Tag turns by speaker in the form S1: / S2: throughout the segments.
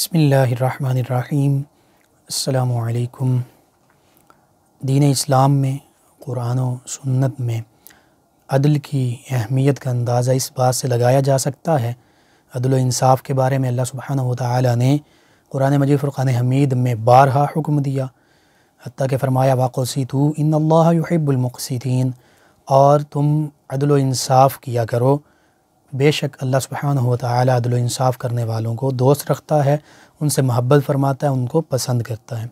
S1: بسم اللہ الرحمن الرحیم السلام علیکم دین اسلام میں قرآن و سنت میں عدل کی اہمیت کا اندازہ اس بات سے لگایا جا سکتا ہے عدل و انصاف کے بارے میں اللہ سبحانہ وتعالی نے قرآن مجید فرقان حمید میں بارہا حکم دیا حتیٰ کہ فرمایا واقعی تو اللہ اللّہب المقصدین اور تم عدل و انصاف کیا کرو بے شک اللہ سبحانہ وتعالی عدل و انصاف کرنے والوں کو دوست رکھتا ہے ان سے محبت فرماتا ہے ان کو پسند کرتا ہے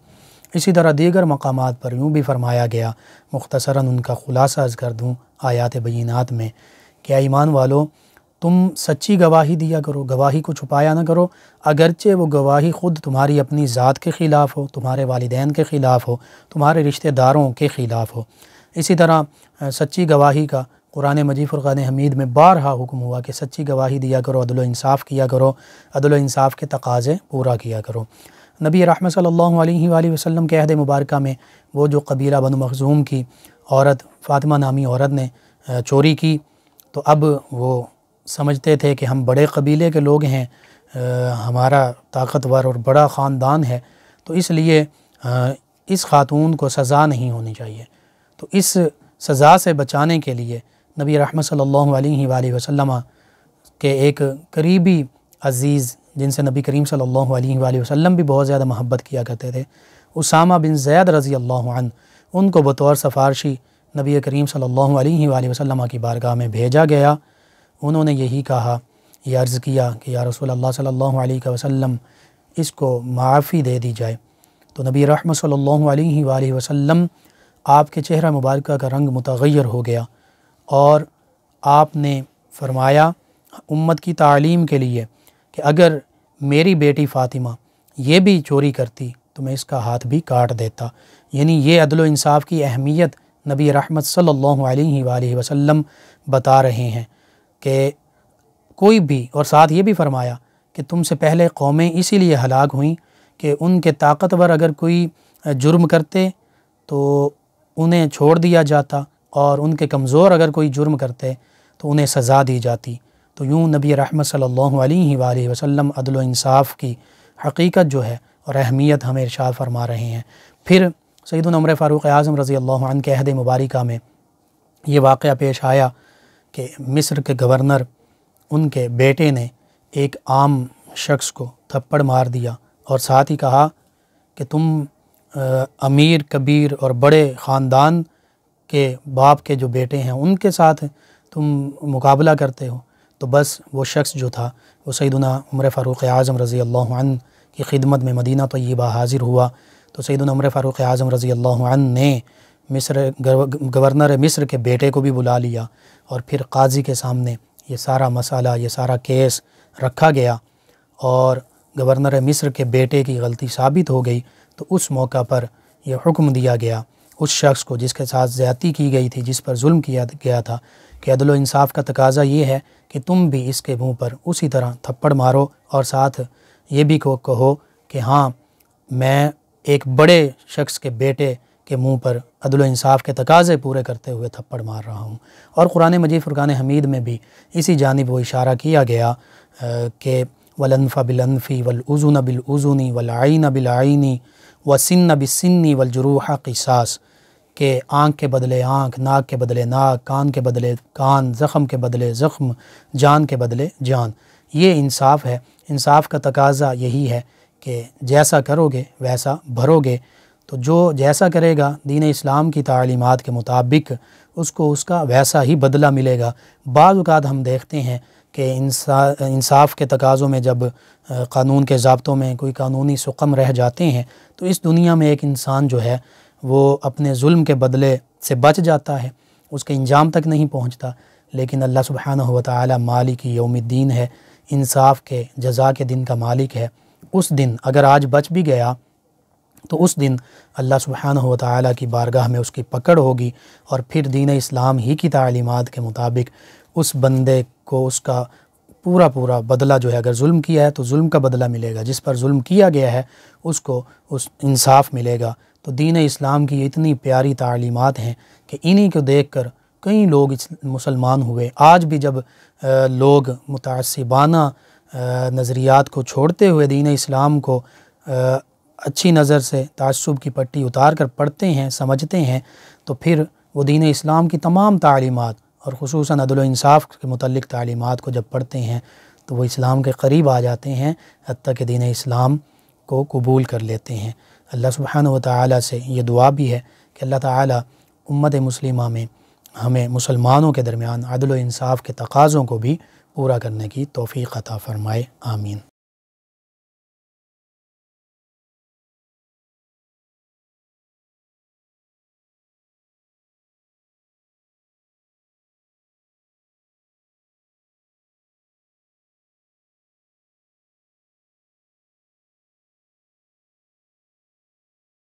S1: اسی طرح دیگر مقامات پر یوں بھی فرمایا گیا مختصراً ان کا خلاصہ از کر دوں آیات بینات میں کہ ایمان والو تم سچی گواہی دیا کرو گواہی کو چھپایا نہ کرو اگرچہ وہ گواہی خود تمہاری اپنی ذات کے خلاف ہو تمہارے والدین کے خلاف ہو تمہارے رشتہ داروں کے خلاف ہو اسی طرح سچی گواہی کا قرآن مجیف فرقان حمید میں بارہا حکم ہوا کہ سچی گواہی دیا کرو عدل و انصاف کیا کرو عدل و انصاف کے تقاضے پورا کیا کرو نبی رحمت صلی اللہ علیہ وآلہ وسلم کے عہد مبارکہ میں وہ جو قبیلہ بن مخزوم کی عورت فاطمہ نامی عورت نے چوری کی تو اب وہ سمجھتے تھے کہ ہم بڑے قبیلے کے لوگ ہیں ہمارا طاقتور اور بڑا خاندان ہے تو اس لیے اس خاتون کو سزا نہیں ہونی چاہیے تو اس سزا سے بچانے کے لیے نبی رحمت صلی اللہ علیہ وآلہ وسلم کے ایک قریبی عزیز جن سے نبی کریم صلی اللہ علیہ وآلہ وسلم بھی بہت زیادہ محبت کیا کرتے تھے اسامہ بن زید رضی اللہ عنہ ان کو بطور سفارشی نبی کریم صلی اللہ علیہ وآلہ وسلم کی بارگاہ میں بھیجا گیا انہوں نے یہی کہا یہ عرض کیا کہ یا رسول اللہ صلی اللہ علیہ وسلم اس کو معافی دے دی جائے تو نبی رحمت صلی اللہ علیہ وآلہ وسلم آپ کے چہرہ مبارکہ کا رنگ متغیر ہو گیا اور آپ نے فرمایا امت کی تعلیم کے لیے کہ اگر میری بیٹی فاطمہ یہ بھی چوری کرتی تو میں اس کا ہاتھ بھی کاٹ دیتا یعنی یہ عدل و انصاف کی اہمیت نبی رحمت صلی اللہ علیہ وآلہ وسلم بتا رہے ہیں کہ کوئی بھی اور ساتھ یہ بھی فرمایا کہ تم سے پہلے قومیں اسی لیے ہلاک ہوئیں کہ ان کے طاقتور اگر کوئی جرم کرتے تو انہیں چھوڑ دیا جاتا اور ان کے کمزور اگر کوئی جرم کرتے تو انہیں سزا دی جاتی تو یوں نبی رحمت صلی اللہ علیہ وآلہ وسلم عدل و انصاف کی حقیقت جو ہے اور اہمیت ہمیں ارشاد فرما رہے ہیں پھر سعد عمر فاروق اعظم رضی اللہ عنہ کے عہد مبارکہ میں یہ واقعہ پیش آیا کہ مصر کے گورنر ان کے بیٹے نے ایک عام شخص کو تھپڑ مار دیا اور ساتھ ہی کہا کہ تم امیر کبیر اور بڑے خاندان کے باپ کے جو بیٹے ہیں ان کے ساتھ تم مقابلہ کرتے ہو تو بس وہ شخص جو تھا وہ سیدنا عمر فاروق اعظم رضی اللہ عنہ کی خدمت میں مدینہ طیبہ حاضر ہوا تو سیدنا عمر فاروق اعظم رضی اللہ عنہ نے مصر گورنر مصر کے بیٹے کو بھی بلا لیا اور پھر قاضی کے سامنے یہ سارا مسئلہ یہ سارا کیس رکھا گیا اور گورنر مصر کے بیٹے کی غلطی ثابت ہو گئی تو اس موقع پر یہ حکم دیا گیا اس شخص کو جس کے ساتھ زیادتی کی گئی تھی جس پر ظلم کیا گیا تھا کہ عدل و انصاف کا تقاضا یہ ہے کہ تم بھی اس کے منہ پر اسی طرح تھپڑ مارو اور ساتھ یہ بھی کہو کہ ہاں میں ایک بڑے شخص کے بیٹے کے منہ پر عدل و انصاف کے تقاضے پورے کرتے ہوئے تھپڑ مار رہا ہوں اور قرآن مجید فرقان حمید میں بھی اسی جانب وہ اشارہ کیا گیا کہ ولنفا بل وَالْعُزُنَ بِالْعُزُنِ وَالْعَيْنَ بِالْعَيْنِ و سن بسنی والجروح قصاص کہ آنکھ کے بدلے آنکھ ناک کے بدلے ناک کان کے بدلے کان زخم کے بدلے زخم جان کے بدلے جان یہ انصاف ہے انصاف کا تقاضا یہی ہے کہ جیسا کرو گے ویسا بھرو گے تو جو جیسا کرے گا دین اسلام کی تعلیمات کے مطابق اس کو اس کا ویسا ہی بدلہ ملے گا بعض اوقات ہم دیکھتے ہیں کہ انصاف کے تقاضوں میں جب قانون کے ضابطوں میں کوئی قانونی سقم رہ جاتے ہیں تو اس دنیا میں ایک انسان جو ہے وہ اپنے ظلم کے بدلے سے بچ جاتا ہے اس کے انجام تک نہیں پہنچتا لیکن اللہ سبحانہ و مالک یوم الدین ہے انصاف کے جزا کے دن کا مالک ہے اس دن اگر آج بچ بھی گیا تو اس دن اللہ سبحانہ و کی بارگاہ میں اس کی پکڑ ہوگی اور پھر دین اسلام ہی کی تعلیمات کے مطابق اس بندے کو اس کا پورا پورا بدلہ جو ہے اگر ظلم کیا ہے تو ظلم کا بدلہ ملے گا جس پر ظلم کیا گیا ہے اس کو اس انصاف ملے گا تو دین اسلام کی اتنی پیاری تعلیمات ہیں کہ انہی کو دیکھ کر کئی لوگ مسلمان ہوئے آج بھی جب لوگ متعصبانہ نظریات کو چھوڑتے ہوئے دین اسلام کو اچھی نظر سے تعصب کی پٹی اتار کر پڑھتے ہیں سمجھتے ہیں تو پھر وہ دین اسلام کی تمام تعلیمات اور خصوصاً عدل و انصاف کے متعلق تعلیمات کو جب پڑھتے ہیں تو وہ اسلام کے قریب آ جاتے ہیں حتیٰ کہ دین اسلام کو قبول کر لیتے ہیں اللہ سبحانہ و تعالیٰ سے یہ دعا بھی ہے کہ اللہ تعالیٰ امت مسلمہ میں ہمیں مسلمانوں کے درمیان عدل و انصاف کے تقاضوں کو بھی پورا کرنے کی توفیق عطا فرمائے آمین